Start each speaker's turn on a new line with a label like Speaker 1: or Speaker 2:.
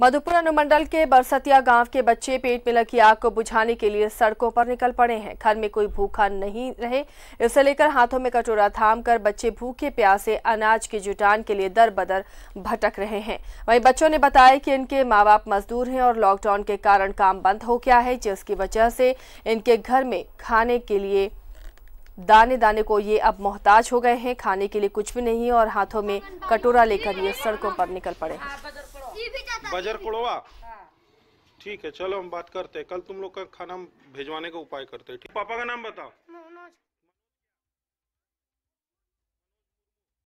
Speaker 1: मधुपुर अनुमंडल के बरसतिया गांव के बच्चे पेट में लगी आग को बुझाने के लिए सड़कों पर निकल पड़े हैं घर में कोई भूखा नहीं रहे इसे लेकर हाथों में कटोरा थाम कर बच्चे भूखे प्यासे अनाज की जुटान के लिए दर बदर भटक रहे हैं वहीं बच्चों ने बताया कि इनके माँ बाप मजदूर हैं और लॉकडाउन के कारण काम बंद हो गया है जिसकी वजह से इनके घर में खाने के लिए दाने दाने को ये अब मोहताज हो गए हैं खाने के लिए कुछ भी नहीं और हाथों में कटोरा लेकर ये सड़कों पर निकल पड़े हैं
Speaker 2: बजर कुड़वा हाँ। ठीक है चलो हम बात करते हैं कल तुम लोग का खाना भेजवाने का उपाय करते हैं पापा का नाम
Speaker 3: बताओ